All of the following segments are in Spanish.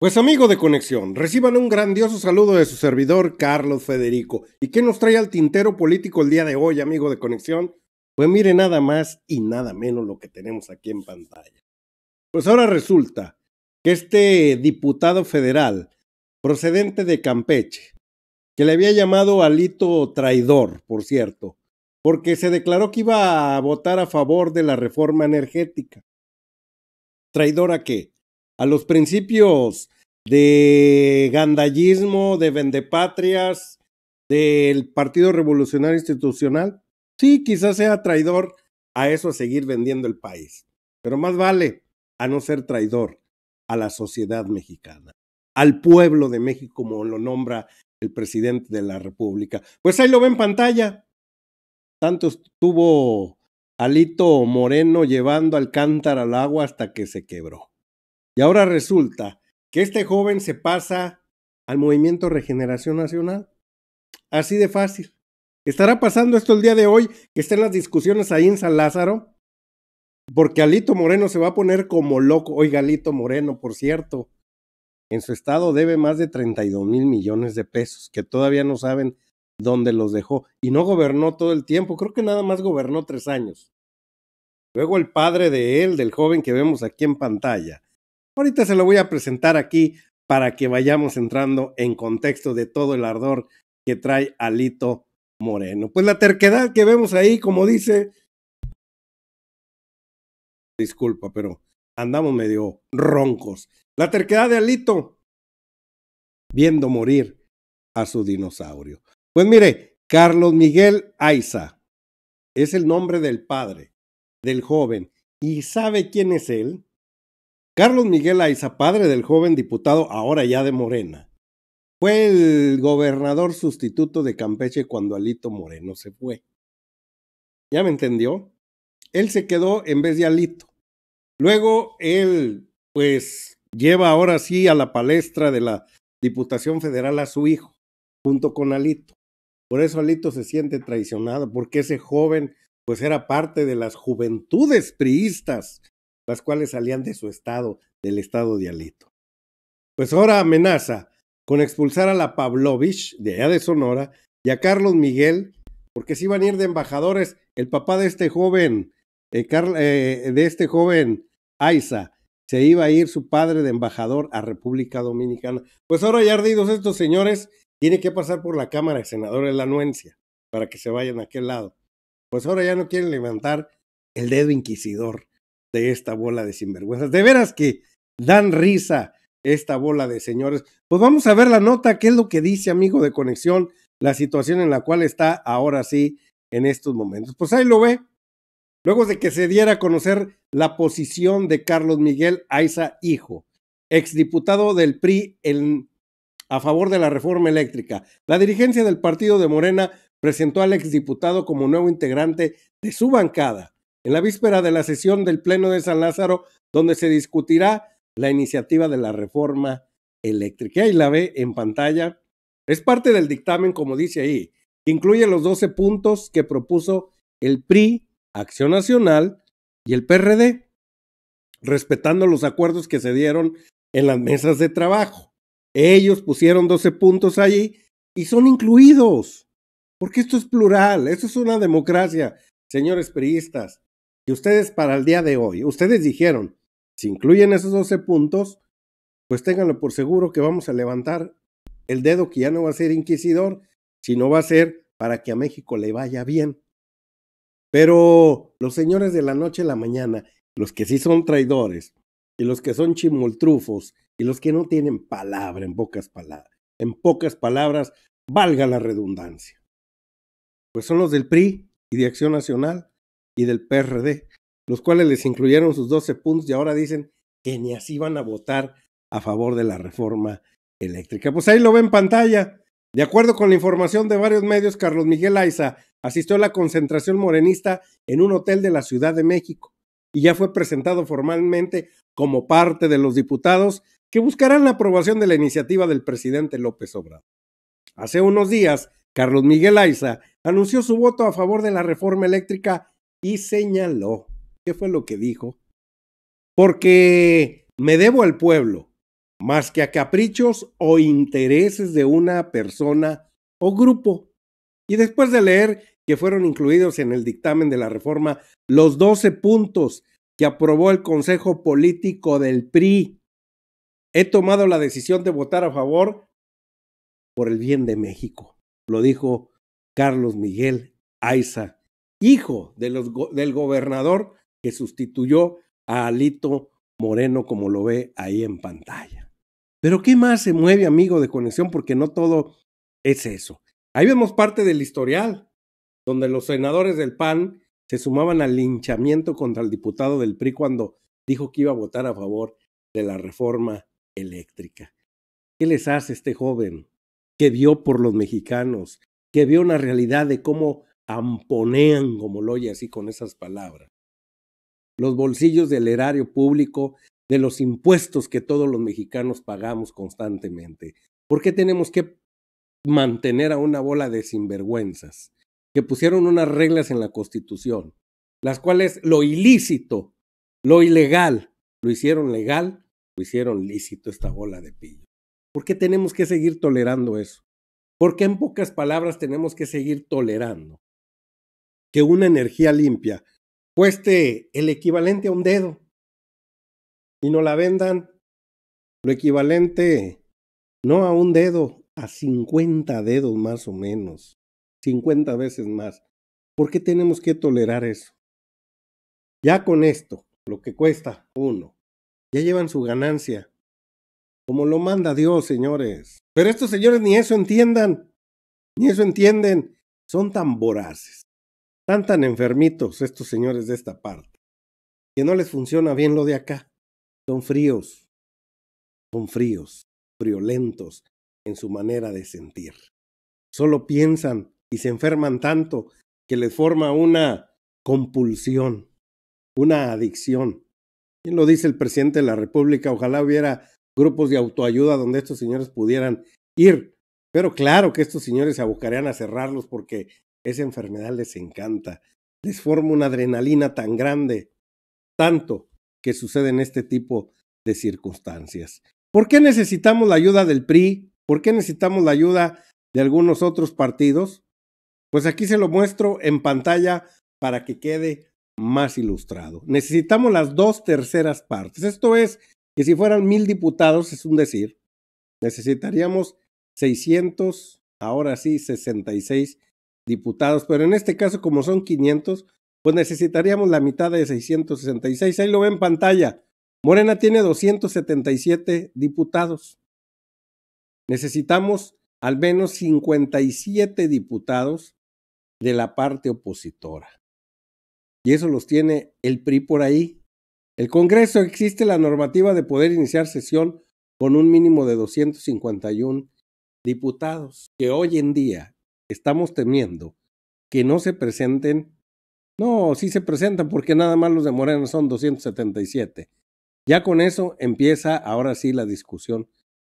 Pues amigo de Conexión, reciban un grandioso saludo de su servidor Carlos Federico. ¿Y qué nos trae al tintero político el día de hoy, amigo de Conexión? Pues mire nada más y nada menos lo que tenemos aquí en pantalla. Pues ahora resulta que este diputado federal procedente de Campeche, que le había llamado Alito traidor, por cierto, porque se declaró que iba a votar a favor de la reforma energética. ¿Traidor a qué? a los principios de gandallismo, de vendepatrias, del Partido Revolucionario Institucional. Sí, quizás sea traidor a eso, a seguir vendiendo el país. Pero más vale a no ser traidor a la sociedad mexicana, al pueblo de México, como lo nombra el presidente de la República. Pues ahí lo ve en pantalla. Tanto estuvo Alito Moreno llevando al cántaro al agua hasta que se quebró. Y ahora resulta que este joven se pasa al movimiento Regeneración Nacional. Así de fácil. Estará pasando esto el día de hoy, que estén las discusiones ahí en San Lázaro, porque Alito Moreno se va a poner como loco. Oiga, Alito Moreno, por cierto, en su estado debe más de 32 mil millones de pesos, que todavía no saben dónde los dejó. Y no gobernó todo el tiempo, creo que nada más gobernó tres años. Luego el padre de él, del joven que vemos aquí en pantalla, Ahorita se lo voy a presentar aquí para que vayamos entrando en contexto de todo el ardor que trae Alito Moreno. Pues la terquedad que vemos ahí, como dice, disculpa, pero andamos medio roncos. La terquedad de Alito viendo morir a su dinosaurio. Pues mire, Carlos Miguel Aiza es el nombre del padre, del joven. ¿Y sabe quién es él? Carlos Miguel Aiza, padre del joven diputado ahora ya de Morena, fue el gobernador sustituto de Campeche cuando Alito Moreno se fue. ¿Ya me entendió? Él se quedó en vez de Alito. Luego él, pues, lleva ahora sí a la palestra de la Diputación Federal a su hijo, junto con Alito. Por eso Alito se siente traicionado, porque ese joven, pues, era parte de las juventudes priistas las cuales salían de su estado, del estado de Alito. Pues ahora amenaza con expulsar a la Pavlovich, de allá de Sonora, y a Carlos Miguel, porque se iban a ir de embajadores, el papá de este joven, eh, eh, de este joven Aiza, se iba a ir su padre de embajador a República Dominicana. Pues ahora ya ardidos estos señores, tiene que pasar por la Cámara de Senadores la anuencia para que se vayan a aquel lado. Pues ahora ya no quieren levantar el dedo inquisidor de esta bola de sinvergüenzas. De veras que dan risa esta bola de señores. Pues vamos a ver la nota, qué es lo que dice, amigo de conexión, la situación en la cual está ahora sí en estos momentos. Pues ahí lo ve. Luego de que se diera a conocer la posición de Carlos Miguel Aiza Hijo, exdiputado del PRI en, a favor de la reforma eléctrica, la dirigencia del partido de Morena presentó al exdiputado como nuevo integrante de su bancada en la víspera de la sesión del Pleno de San Lázaro, donde se discutirá la iniciativa de la reforma eléctrica. Ahí la ve en pantalla. Es parte del dictamen, como dice ahí. que Incluye los 12 puntos que propuso el PRI, Acción Nacional y el PRD, respetando los acuerdos que se dieron en las mesas de trabajo. Ellos pusieron 12 puntos allí y son incluidos, porque esto es plural, esto es una democracia, señores priistas ustedes para el día de hoy, ustedes dijeron, si incluyen esos 12 puntos, pues ténganlo por seguro que vamos a levantar el dedo que ya no va a ser inquisidor, sino va a ser para que a México le vaya bien. Pero los señores de la noche a la mañana, los que sí son traidores, y los que son chimoltrufos, y los que no tienen palabra, en pocas palabras, en pocas palabras, valga la redundancia. Pues son los del PRI y de Acción Nacional, y del PRD, los cuales les incluyeron sus 12 puntos y ahora dicen que ni así van a votar a favor de la reforma eléctrica. Pues ahí lo ve en pantalla. De acuerdo con la información de varios medios, Carlos Miguel Aiza asistió a la concentración morenista en un hotel de la Ciudad de México y ya fue presentado formalmente como parte de los diputados que buscarán la aprobación de la iniciativa del presidente López Obrador. Hace unos días, Carlos Miguel Aiza anunció su voto a favor de la reforma eléctrica y señaló. ¿Qué fue lo que dijo? Porque me debo al pueblo, más que a caprichos o intereses de una persona o grupo. Y después de leer que fueron incluidos en el dictamen de la reforma los 12 puntos que aprobó el Consejo Político del PRI, he tomado la decisión de votar a favor por el bien de México, lo dijo Carlos Miguel Aiza hijo del gobernador que sustituyó a Alito Moreno, como lo ve ahí en pantalla. Pero ¿qué más se mueve, amigo de conexión? Porque no todo es eso. Ahí vemos parte del historial, donde los senadores del PAN se sumaban al linchamiento contra el diputado del PRI cuando dijo que iba a votar a favor de la reforma eléctrica. ¿Qué les hace este joven que vio por los mexicanos, que vio una realidad de cómo amponean, como lo oye así con esas palabras. Los bolsillos del erario público, de los impuestos que todos los mexicanos pagamos constantemente. ¿Por qué tenemos que mantener a una bola de sinvergüenzas? Que pusieron unas reglas en la Constitución, las cuales lo ilícito, lo ilegal, lo hicieron legal, lo hicieron lícito esta bola de pillo. ¿Por qué tenemos que seguir tolerando eso? ¿Por qué en pocas palabras tenemos que seguir tolerando? que una energía limpia cueste el equivalente a un dedo y no la vendan lo equivalente no a un dedo, a 50 dedos más o menos, 50 veces más. ¿Por qué tenemos que tolerar eso? Ya con esto, lo que cuesta uno, ya llevan su ganancia, como lo manda Dios, señores. Pero estos señores ni eso entiendan, ni eso entienden, son tan voraces tan enfermitos estos señores de esta parte que no les funciona bien lo de acá. Son fríos, son fríos, friolentos en su manera de sentir. Solo piensan y se enferman tanto que les forma una compulsión, una adicción. Y lo dice el presidente de la República? Ojalá hubiera grupos de autoayuda donde estos señores pudieran ir. Pero claro que estos señores se abocarían a cerrarlos porque esa enfermedad les encanta. Les forma una adrenalina tan grande, tanto que sucede en este tipo de circunstancias. ¿Por qué necesitamos la ayuda del PRI? ¿Por qué necesitamos la ayuda de algunos otros partidos? Pues aquí se lo muestro en pantalla para que quede más ilustrado. Necesitamos las dos terceras partes. Esto es que si fueran mil diputados, es un decir, necesitaríamos 600, ahora sí, 66 diputados, pero en este caso como son 500, pues necesitaríamos la mitad de 666. Ahí lo ve en pantalla. Morena tiene 277 diputados. Necesitamos al menos 57 diputados de la parte opositora. Y eso los tiene el PRI por ahí. El Congreso existe la normativa de poder iniciar sesión con un mínimo de 251 diputados, que hoy en día estamos temiendo que no se presenten. No, sí se presentan porque nada más los de Morena son 277. Ya con eso empieza ahora sí la discusión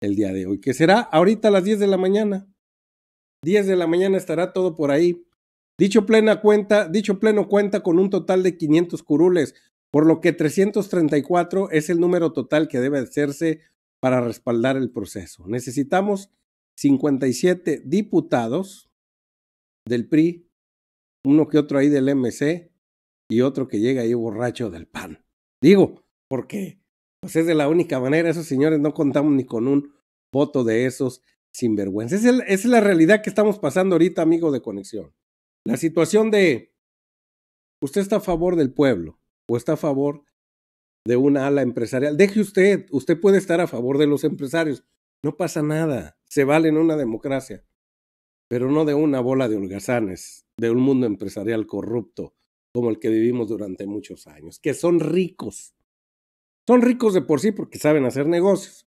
el día de hoy, que será ahorita a las 10 de la mañana. 10 de la mañana estará todo por ahí. Dicho, plena cuenta, dicho pleno cuenta con un total de 500 curules, por lo que 334 es el número total que debe hacerse para respaldar el proceso. Necesitamos 57 diputados del PRI, uno que otro ahí del MC y otro que llega ahí borracho del PAN. Digo, porque pues, es de la única manera, esos señores no contamos ni con un voto de esos sinvergüenza. Es, es la realidad que estamos pasando ahorita, amigo de conexión. La situación de, usted está a favor del pueblo o está a favor de una ala empresarial. Deje usted, usted puede estar a favor de los empresarios. No pasa nada, se vale en una democracia pero no de una bola de holgazanes, de un mundo empresarial corrupto como el que vivimos durante muchos años, que son ricos. Son ricos de por sí porque saben hacer negocios,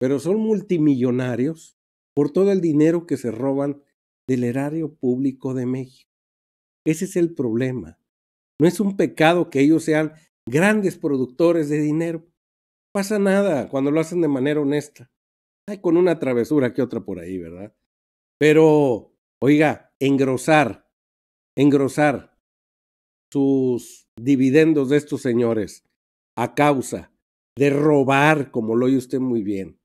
pero son multimillonarios por todo el dinero que se roban del erario público de México. Ese es el problema. No es un pecado que ellos sean grandes productores de dinero. No pasa nada cuando lo hacen de manera honesta. Hay con una travesura que otra por ahí, ¿verdad? Pero, oiga, engrosar, engrosar sus dividendos de estos señores a causa de robar, como lo oye usted muy bien,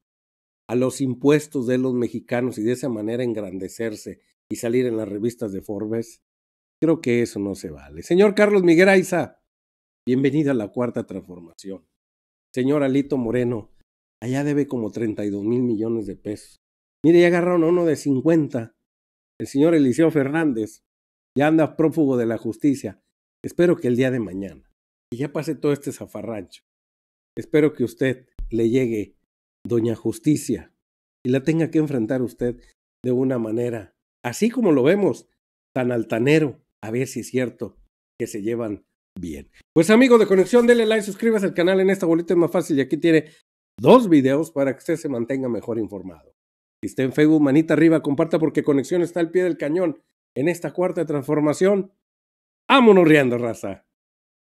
a los impuestos de los mexicanos y de esa manera engrandecerse y salir en las revistas de Forbes, creo que eso no se vale. Señor Carlos Miguel Aiza, bienvenido a la cuarta transformación. Señor Alito Moreno, allá debe como 32 mil millones de pesos. Mire, ya agarraron uno de 50, el señor Eliseo Fernández, ya anda prófugo de la justicia. Espero que el día de mañana, y ya pase todo este zafarrancho, espero que usted le llegue Doña Justicia y la tenga que enfrentar usted de una manera, así como lo vemos, tan altanero, a ver si es cierto que se llevan bien. Pues amigo de Conexión, denle like, suscríbase al canal en esta bolita, es más fácil y aquí tiene dos videos para que usted se mantenga mejor informado. Si está en Facebook, manita arriba, comparta porque Conexión está al pie del cañón en esta cuarta transformación. ¡Vámonos riendo, raza!